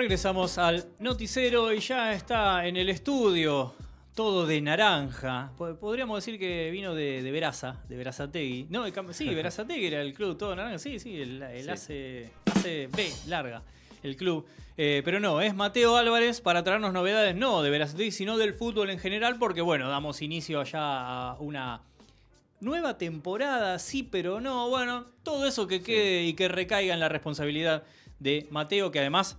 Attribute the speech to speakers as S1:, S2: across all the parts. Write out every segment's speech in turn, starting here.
S1: Regresamos al noticiero y ya está en el estudio todo de naranja. Podríamos decir que vino de, de Veraza, de Verazategui. No, sí, Verazategui era el club todo naranja. Sí, sí, el, ACB, larga, el club. Eh, pero no, es Mateo Álvarez para traernos novedades, no de Verazategui, sino del fútbol en general, porque bueno, damos inicio allá a una nueva temporada, sí, pero no. Bueno, todo eso que quede y que recaiga en la responsabilidad de Mateo, que además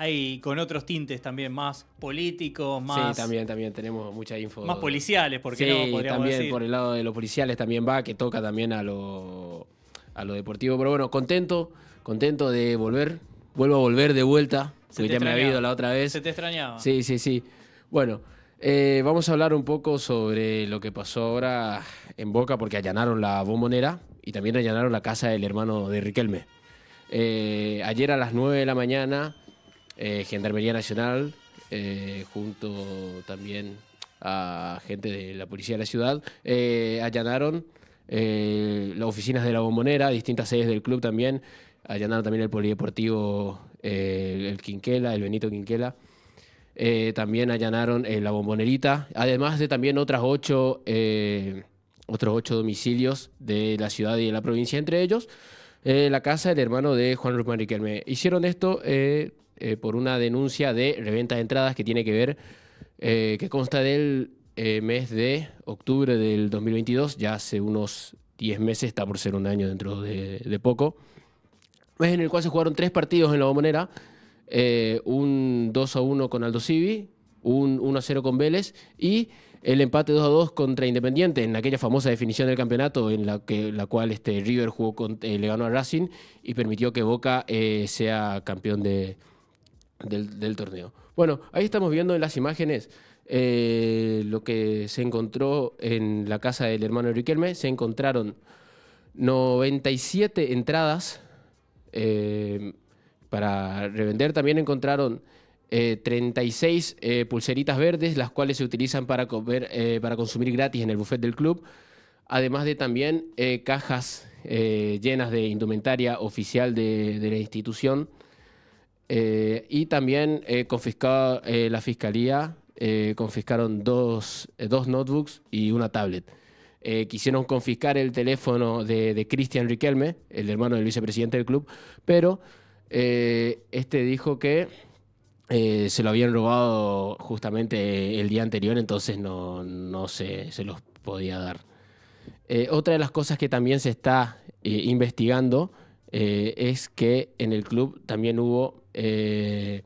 S1: hay con otros tintes también más políticos, más. Sí, también,
S2: también tenemos mucha info. Más policiales, porque no podríamos también por el lado de los policiales también va, que toca también a lo, a lo deportivo. Pero bueno, contento, contento de volver. Vuelvo a volver de vuelta, Se porque ya me había ido la otra vez.
S1: Se te extrañaba. Sí,
S2: sí, sí. Bueno, eh, vamos a hablar un poco sobre lo que pasó ahora en Boca, porque allanaron la bombonera y también allanaron la casa del hermano de Riquelme. Eh, ayer a las 9 de la mañana eh, Gendarmería Nacional, eh, junto también a gente de la policía de la ciudad, eh, allanaron las oficinas de la bombonera, distintas sedes del club también, allanaron también el polideportivo, el Quinquela, el Benito Quinquela. también allanaron la bombonerita, además de también otras ocho, otros ocho domicilios de la ciudad y de la provincia, entre ellos la casa del hermano de Juan Luis Riquelme. Hicieron esto eh, por una denuncia de reventa de entradas que tiene que ver, eh, que consta del eh, mes de octubre del 2022, ya hace unos 10 meses, está por ser un año dentro de, poco, en el cual se jugaron tres partidos en la bombonera, un 2 a 1 con Aldo Civi, un 1 a 0 con Vélez y el empate 2 a 2 contra Independiente en aquella famosa definición del campeonato en la, que, la cual este River jugó con, le ganó a Racing y permitió que Boca sea campeón de, del, torneo. Bueno, ahí estamos viendo en las imágenes eh, lo que se encontró en la casa del hermano Riquelme. Se encontraron 97 entradas eh, para revender. También encontraron 36 eh, pulseritas verdes, las cuales se utilizan para, para consumir gratis en el buffet del club, además de también cajas llenas de indumentaria oficial de la institución, eh, y también eh, confiscó eh, la fiscalía, eh, confiscaron dos, notebooks y una tablet. quisieron confiscar el teléfono de, Cristian Riquelme, el hermano del vicepresidente del club, pero este dijo que se lo habían robado justamente el día anterior, entonces no, se, se los podía dar. otra de las cosas que también se está investigando es que en el club también hubo eh,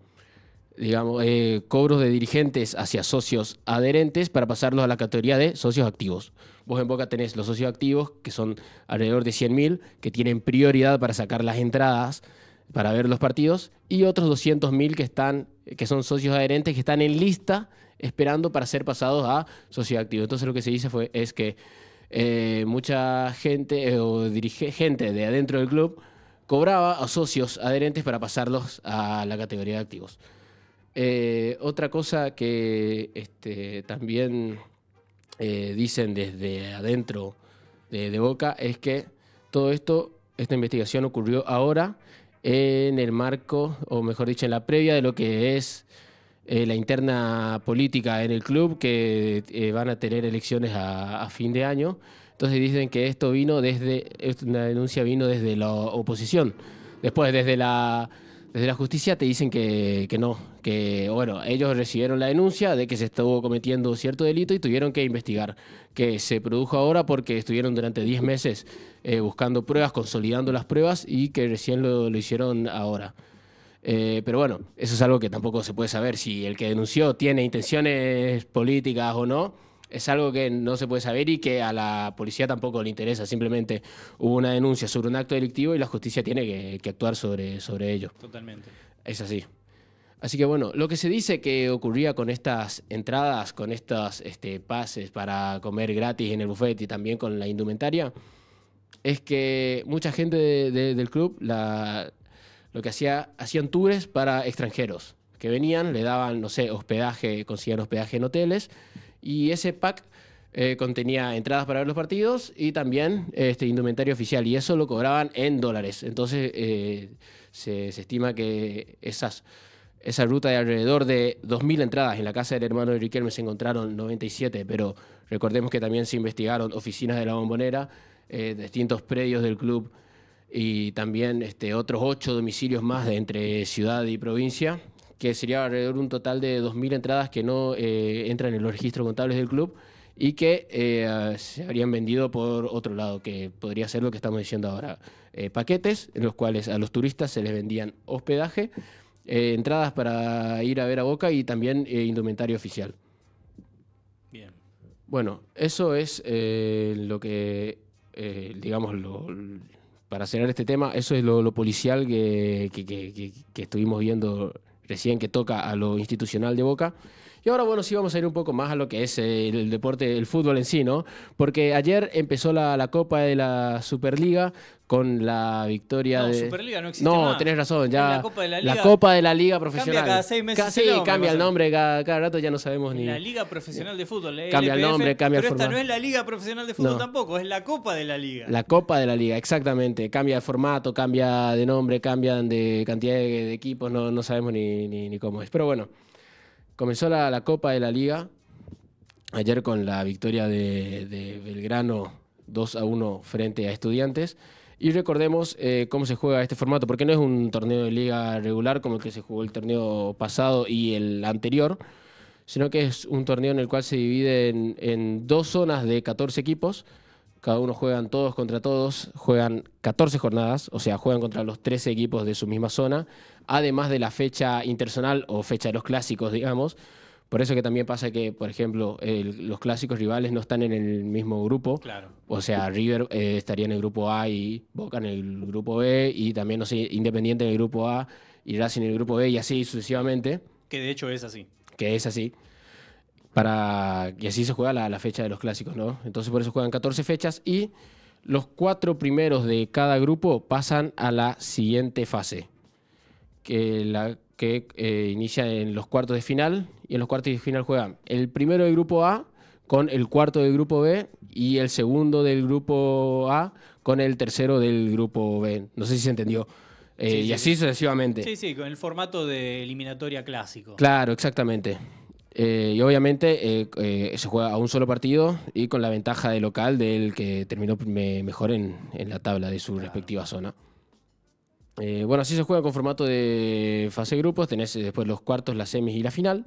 S2: digamos, eh, cobros de dirigentes hacia socios adherentes para pasarlos a la categoría de socios activos. Vos en Boca tenés los socios activos, que son alrededor de 100.000, que tienen prioridad para sacar las entradas para ver los partidos, y otros 200.000 que, están, que son socios adherentes que están en lista esperando para ser pasados a socios activos. Entonces lo que se dice fue, es que eh, mucha gente o dirige, gente de adentro del club cobraba a socios adherentes para pasarlos a la categoría de activos. Eh, otra cosa que este, también eh, dicen desde adentro de, Boca es que todo esto, esta investigación ocurrió ahora en el marco, o mejor dicho, en la previa de lo que es eh, la interna política en el club, que van a tener elecciones a fin de año. Entonces dicen que esto vino desde, una denuncia vino desde la oposición. Después, desde la, desde la justicia te dicen que, no, que bueno, ellos recibieron la denuncia de que se estuvo cometiendo cierto delito y tuvieron que investigar, que se produjo ahora porque estuvieron durante 10 meses eh, buscando pruebas, consolidando las pruebas y que recién lo, hicieron ahora. Eh, pero bueno, eso es algo que tampoco se puede saber si el que denunció tiene intenciones políticas o no es algo que no se puede saber y que a la policía tampoco le interesa. Simplemente hubo una denuncia sobre un acto delictivo y la justicia tiene que, actuar sobre, sobre ello. Totalmente. Es así. Así que bueno, lo que se dice que ocurría con estas entradas, con estas este, pases para comer gratis en el buffet y también con la indumentaria, es que mucha gente del club lo que hacía, hacían tours para extranjeros que venían, le daban, no sé, hospedaje, consiguieron hospedaje en hoteles y ese pack eh, contenía entradas para ver los partidos y también este, indumentario oficial, y eso lo cobraban en dólares. Entonces eh, se, estima que esas, esa ruta de alrededor de 2.000 entradas en la casa del hermano de Riquelme se encontraron 97, pero recordemos que también se investigaron oficinas de la bombonera, eh, distintos predios del club y también este, otros ocho domicilios más de entre ciudad y provincia que sería alrededor un total de 2.000 entradas que no eh, entran en los registros contables del club y que eh, se habrían vendido por otro lado, que podría ser lo que estamos diciendo ahora, eh, paquetes en los cuales a los turistas se les vendían hospedaje, entradas para ir a ver a Boca y también indumentario oficial. Bien. Bueno, eso es lo que, digamos, para cerrar este tema, eso es lo, policial que, que estuvimos viendo recién que toca a lo institucional de Boca, y ahora, bueno, sí vamos a ir un poco más a lo que es eh, el, deporte, el fútbol en sí, ¿no? Porque ayer empezó la, Copa de la Superliga con la victoria no, de... Superliga no existe No, tenés razón, ya... La Copa de la Liga, la de la Profesional. Cambia cada seis meses cambia el nombre, cada, rato ya no sabemos ni... La Liga Profesional de Fútbol, eh, Cambia el nombre, cambia el formato. esta no es la Liga Profesional de Fútbol
S1: tampoco, es la Copa de la Liga.
S2: La Copa de la Liga, exactamente. Cambia de formato, cambia de nombre, cambian de cantidad de, equipos, no, sabemos ni cómo es. Pero bueno... Comenzó la, la Copa de la Liga ayer con la victoria de, Belgrano 2 a 1 frente a Estudiantes. Y recordemos eh, cómo se juega este formato, porque no es un torneo de liga regular como el que se jugó el torneo pasado y el anterior, sino que es un torneo en el cual se divide en, en dos zonas de 14 equipos cada uno juegan todos contra todos, juegan 14 jornadas, o sea, juegan contra los 13 equipos de su misma zona, además de la fecha interzonal o fecha de los clásicos, digamos. Por eso que también pasa que, por ejemplo, los clásicos rivales no están en el mismo grupo. Claro. O sea, River eh, estaría en el grupo A y Boca en el grupo B y también, no sé, Independiente en el grupo A y Racing en el grupo B y así sucesivamente.
S1: Que de hecho es así.
S2: Que es así. Para, y así se juega la, fecha de los clásicos, ¿no? Entonces por eso juegan 14 fechas y los cuatro primeros de cada grupo pasan a la siguiente fase, que, la, que eh, inicia en los cuartos de final y en los cuartos de final juegan el primero del grupo A con el cuarto del grupo B y el segundo del grupo A con el tercero del grupo B. No sé si se entendió. Eh, y así sucesivamente. Sí,
S1: sí, con el formato de eliminatoria clásico.
S2: Claro, exactamente. Eh, y obviamente eh, eh, se juega a un solo partido y con la ventaja de local del que terminó mejor en, la tabla de su respectiva zona. bueno, así se juega con formato de fase de grupos. Tenés después los cuartos, las semis y la final.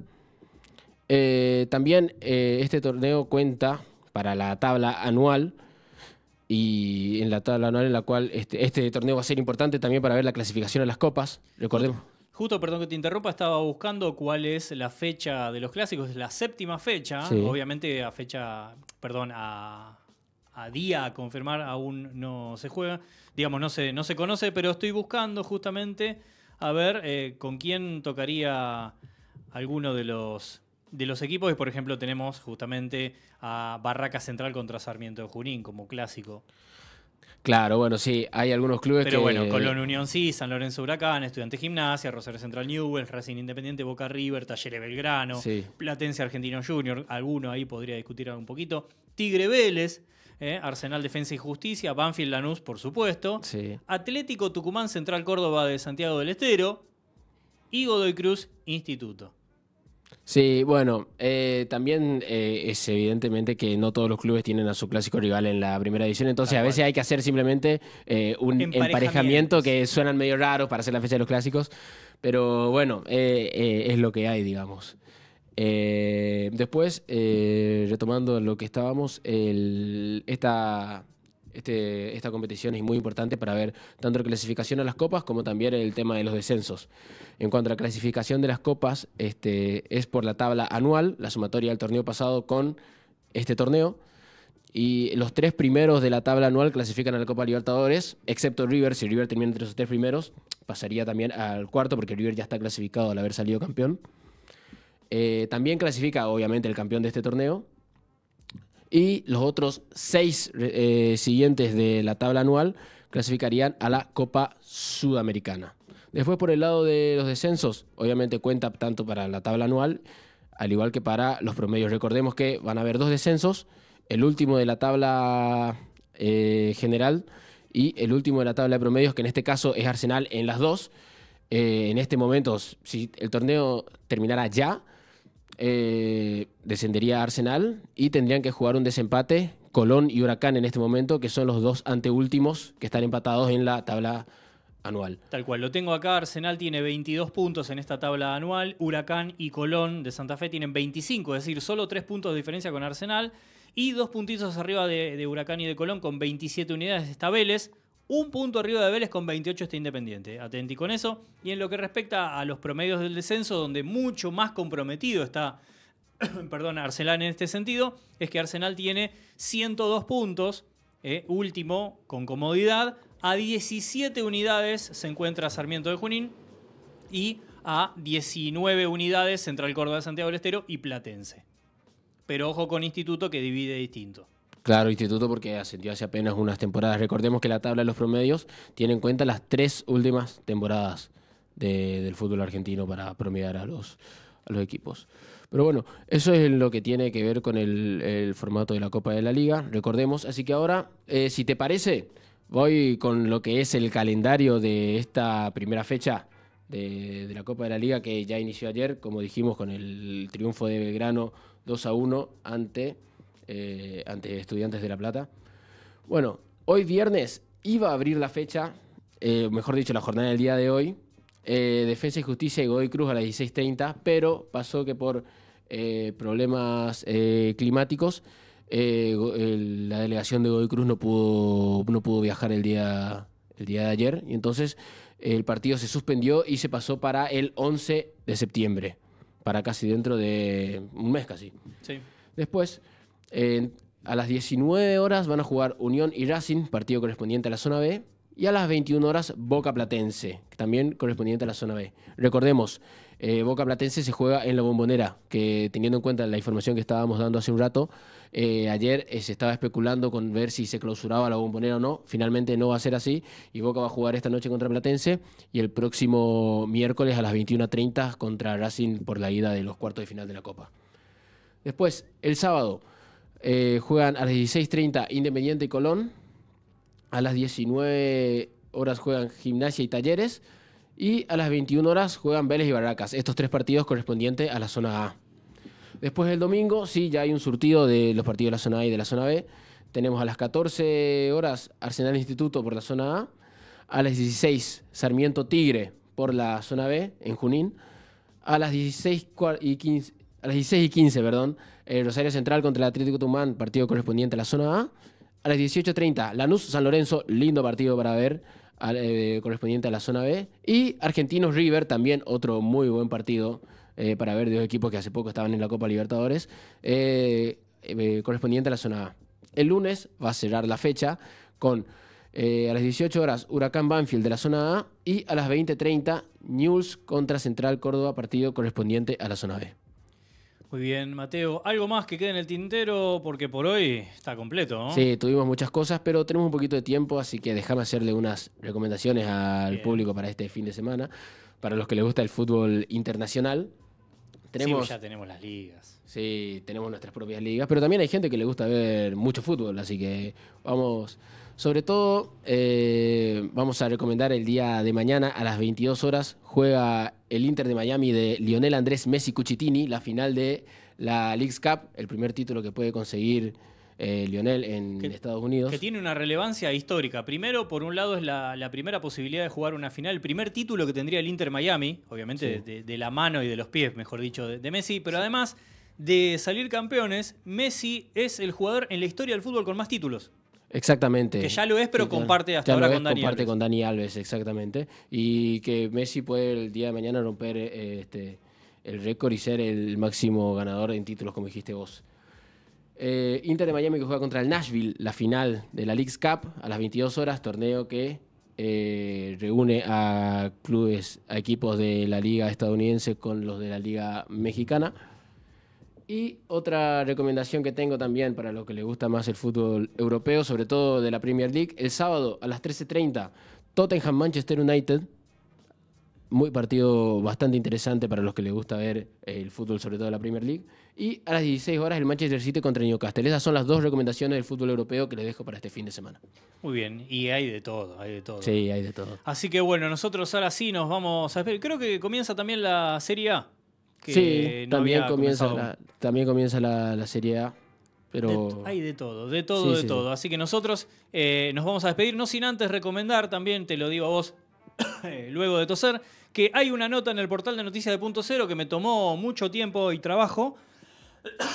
S2: también este torneo cuenta para la tabla anual y en la tabla anual en la cual este, este torneo va a ser importante también para ver la clasificación a las copas. Recordemos.
S1: Justo, perdón que te interrumpa, estaba buscando cuál es la fecha de los clásicos. Es la séptima fecha, obviamente a fecha, perdón, a, día a confirmar, aún no se juega. Digamos, no se, no se conoce, pero estoy buscando justamente a ver eh, con quién tocaría alguno de los, de los equipos. Y por ejemplo, tenemos justamente a Barraca Central contra Sarmiento de Junín como clásico.
S2: Claro, bueno, sí, hay algunos clubes que. Pero bueno, Colón
S1: Unión sí, San Lorenzo Huracán, Estudiantes Gimnasia, Rosario Central Newell, Racing Independiente, Boca River, Talleres Belgrano, Platense Argentino Junior, alguno ahí podría discutir un poquito. Tigre Vélez, eh, Arsenal Defensa y Justicia, Banfield Lanús, por
S2: supuesto. Sí.
S1: Atlético Tucumán Central Córdoba de Santiago del Estero y Godoy Cruz Instituto.
S2: Sí, bueno, eh, también eh, es evidentemente que no todos los clubes tienen a su clásico rival en la primera división, entonces a veces hay que hacer simplemente eh, un emparejamiento que suenan medio raros para hacer la fecha de los clásicos, pero bueno, es lo que hay, digamos. después, retomando lo que estábamos, el, esta este, esta competición es muy importante para ver tanto la clasificación a las copas como también el tema de los descensos. En cuanto a la clasificación de las copas, este, es por la tabla anual, la sumatoria del torneo pasado con este torneo. Y los tres primeros de la tabla anual clasifican a la Copa Libertadores, excepto River. Si River termina entre los tres primeros, pasaría también al cuarto, porque River ya está clasificado al haber salido campeón. Eh, también clasifica, obviamente, el campeón de este torneo, y los otros seis eh, siguientes de la tabla anual clasificarían a la Copa Sudamericana. Después por el lado de los descensos, obviamente cuenta tanto para la tabla anual, al igual que para los promedios. Recordemos que van a haber dos descensos, el último de la tabla eh, general y el último de la tabla de promedios, que en este caso es Arsenal en las dos. Eh, en este momento, si el torneo terminara ya, eh, descendería Arsenal y tendrían que jugar un desempate Colón y Huracán en este momento, que son los dos anteúltimos que están empatados en la tabla anual.
S1: Tal cual, lo tengo acá, Arsenal tiene 22 puntos en esta tabla anual, Huracán y Colón de Santa Fe tienen 25, es decir, solo 3 puntos de diferencia con Arsenal y dos puntitos arriba de, Huracán y de Colón con 27 unidades estabeles un punto arriba de Vélez con 28 está Independiente. Atenti con eso. Y en lo que respecta a los promedios del descenso, donde mucho más comprometido está perdón, Arsenal en este sentido, es que Arsenal tiene 102 puntos, eh, último con comodidad. A 17 unidades se encuentra Sarmiento de Junín y a 19 unidades Central Córdoba de Santiago del Estero y Platense. Pero ojo con Instituto que divide distinto.
S2: Claro, Instituto porque ascendió hace apenas unas temporadas. Recordemos que la tabla de los promedios tiene en cuenta las tres últimas temporadas del fútbol argentino para promediar a los, equipos. Pero bueno, eso es lo que tiene que ver con el, formato de la Copa de la Liga, recordemos. Así que ahora, eh, si te parece, voy con lo que es el calendario de esta primera fecha de, de la Copa de la Liga que ya inició ayer, como dijimos, con el triunfo de Belgrano 2 a 1 ante... Eh, ante Estudiantes de La Plata. Bueno, hoy viernes iba a abrir la fecha, eh, mejor dicho, la jornada del día de hoy. Eh, Defensa y Justicia y Godoy Cruz a las 16.30, pero pasó que por problemas climáticos la delegación de Godoy Cruz no pudo, no pudo viajar el día, el día de ayer y entonces el partido se suspendió y se pasó para el 11 de septiembre, para casi dentro de un mes casi. Sí. Después, a las 19 horas van a jugar Unión y Racing, partido correspondiente a la zona B. Y a las 21 horas Boca Platense, también correspondiente a la zona B. Recordemos, eh, Boca Platense se juega en la bombonera, que teniendo en cuenta la información que estábamos dando hace un rato, eh, ayer eh, se estaba especulando con ver si se clausuraba la bombonera o no. Finalmente no va a ser así y Boca va a jugar esta noche contra Platense y el próximo miércoles a las 21.30 contra Racing por la ida de los cuartos de final de la Copa. Después, el sábado. Eh, juegan a las 16.30 Independiente y Colón. A las 19 horas juegan Gimnasia y Talleres. Y a las 21 horas juegan Vélez y Barracas. Estos tres partidos correspondientes a la zona A. Después del domingo, sí, ya hay un surtido de los partidos de la zona A y de la zona B. Tenemos a las 14 horas Arsenal Instituto por la zona A. A las 16 Sarmiento Tigre por la zona B en Junín. A las 16 y 15, perdón, eh, Rosario Central contra el Atlético Tumán, partido correspondiente a la zona A. A las 18.30, Lanús San Lorenzo, lindo partido para ver, eh, correspondiente a la zona B. Y Argentinos River, también otro muy buen partido eh, para ver de dos equipos que hace poco estaban en la Copa Libertadores, correspondiente a la zona A. El lunes va a cerrar la fecha con a las 18 horas, Huracán Banfield de la zona A y a las 20.30, News contra Central Córdoba, partido correspondiente a la zona B.
S1: Muy bien, Mateo. ¿Algo más que quede en el tintero? Porque por hoy está completo, ¿no? Sí,
S2: tuvimos muchas cosas, pero tenemos un poquito de tiempo, así que déjame hacerle unas recomendaciones al público para este fin de semana. Para los que les gusta el fútbol internacional, sí, pues ya tenemos las ligas. Sí, tenemos nuestras propias ligas, pero también hay gente que le gusta ver mucho fútbol, así que vamos, sobre todo eh, vamos a recomendar el día de mañana a las 22 horas juega el Inter de Miami de Lionel Andrés Messi Cuchitini, la final de la Leagues Cup, el primer título que puede conseguir eh, Lionel en Estados Unidos. Que tiene
S1: una relevancia histórica. Primero, por un lado, es la, primera posibilidad de jugar una final, el primer título que tendría el Inter Miami, obviamente de, la mano y de los pies, mejor dicho, de, Messi, pero además de salir campeones, Messi es el jugador en la historia del fútbol con más títulos.
S2: Exactamente. Que ya lo es, pero comparte hasta ahora con Dani comparte con Dani Alves, exactamente. Y que Messi puede el día de mañana romper eh, este, el récord y ser el máximo ganador en títulos, como dijiste vos. Eh, Inter de Miami que juega contra el Nashville, la final de la Leagues Cup a las 22 horas, torneo que eh, reúne a clubes, a equipos de la liga estadounidense con los de la liga mexicana. Y otra recomendación que tengo también para los que les gusta más el fútbol europeo, sobre todo de la Premier League, el sábado a las 13.30, Tottenham Manchester United muy partido bastante interesante para los que les gusta ver eh, el fútbol, sobre todo la Premier League. Y a las 16 horas el Manchester City contra Newcastle. Esas son las dos recomendaciones del fútbol europeo que les dejo para este fin de semana.
S1: Muy bien, y hay de todo, hay de todo.
S2: Sí, hay de todo.
S1: Así que bueno, nosotros ahora sí nos vamos a despedir. Creo que comienza también la Serie A. sí, también, comienza la,
S2: también comienza la, Serie A. Pero... hay
S1: de todo, de todo, de todo. Así que nosotros eh, nos vamos a despedir, no sin antes recomendar también, te lo digo a vos, luego de toser, que hay una nota en el portal de Noticias de Punto Cero que me tomó mucho tiempo y trabajo,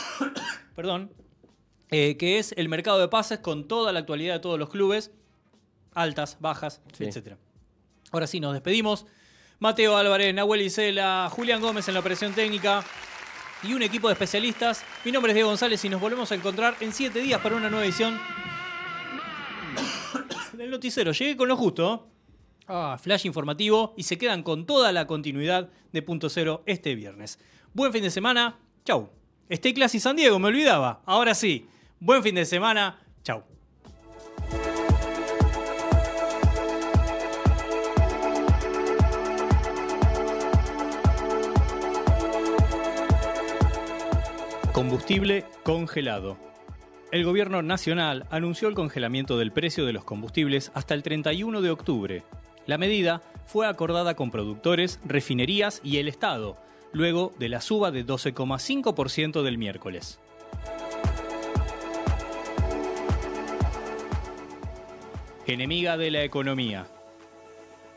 S1: perdón, eh, que es el mercado de pases con toda la actualidad de todos los clubes, altas, bajas, etc. Ahora sí, nos despedimos. Mateo Álvarez, Nahuel Isela, Julián Gómez en la operación técnica y un equipo de especialistas. Mi nombre es Diego González y nos volvemos a encontrar en siete días para una nueva edición del noticiero. Llegué con lo justo flash informativo y se quedan con toda la continuidad de Punto Cero este viernes. Buen fin de semana. Chau. esté Classy San Diego, me olvidaba. Ahora sí. Buen fin de semana. Chau. Combustible congelado. El gobierno nacional anunció el congelamiento del precio de los combustibles hasta el 31 de octubre, la medida fue acordada con productores, refinerías y el Estado, luego de la suba de 12,5% del miércoles. Enemiga de la economía.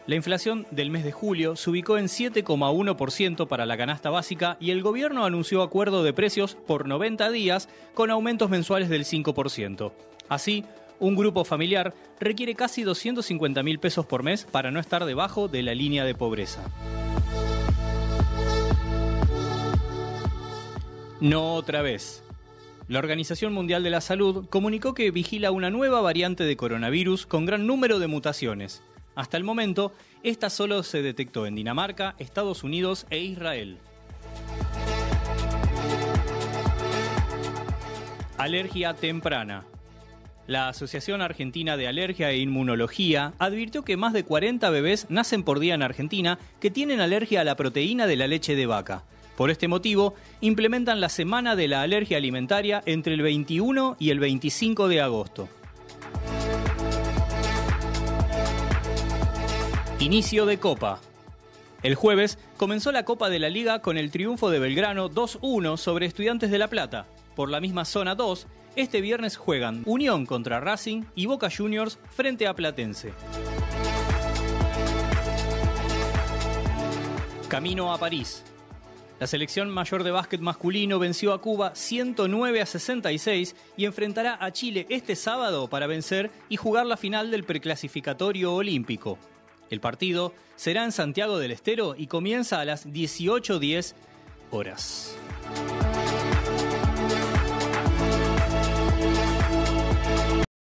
S1: La inflación del mes de julio se ubicó en 7,1% para la canasta básica y el gobierno anunció acuerdo de precios por 90 días con aumentos mensuales del 5%. Así, un grupo familiar requiere casi 250 mil pesos por mes para no estar debajo de la línea de pobreza. No otra vez. La Organización Mundial de la Salud comunicó que vigila una nueva variante de coronavirus con gran número de mutaciones. Hasta el momento, esta solo se detectó en Dinamarca, Estados Unidos e Israel. Alergia temprana. La Asociación Argentina de Alergia e Inmunología advirtió que más de 40 bebés nacen por día en Argentina que tienen alergia a la proteína de la leche de vaca. Por este motivo, implementan la Semana de la Alergia Alimentaria entre el 21 y el 25 de agosto. Inicio de Copa. El jueves comenzó la Copa de la Liga con el triunfo de Belgrano 2-1 sobre Estudiantes de La Plata. Por la misma zona 2, este viernes juegan Unión contra Racing y Boca Juniors frente a Platense. Camino a París. La selección mayor de básquet masculino venció a Cuba 109 a 66 y enfrentará a Chile este sábado para vencer y jugar la final del preclasificatorio olímpico. El partido será en Santiago del Estero y comienza a las 18.10 horas.